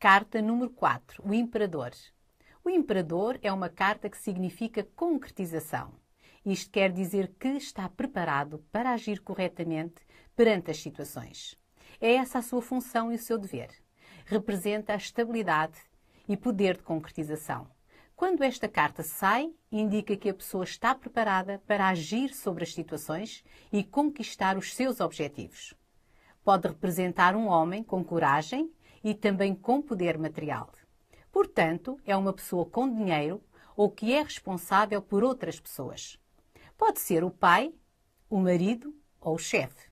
Carta número 4. O Imperador. O Imperador é uma carta que significa concretização. Isto quer dizer que está preparado para agir corretamente perante as situações. É essa a sua função e o seu dever. Representa a estabilidade e poder de concretização. Quando esta carta sai, indica que a pessoa está preparada para agir sobre as situações e conquistar os seus objetivos. Pode representar um homem com coragem e também com poder material. Portanto, é uma pessoa com dinheiro ou que é responsável por outras pessoas. Pode ser o pai, o marido ou o chefe.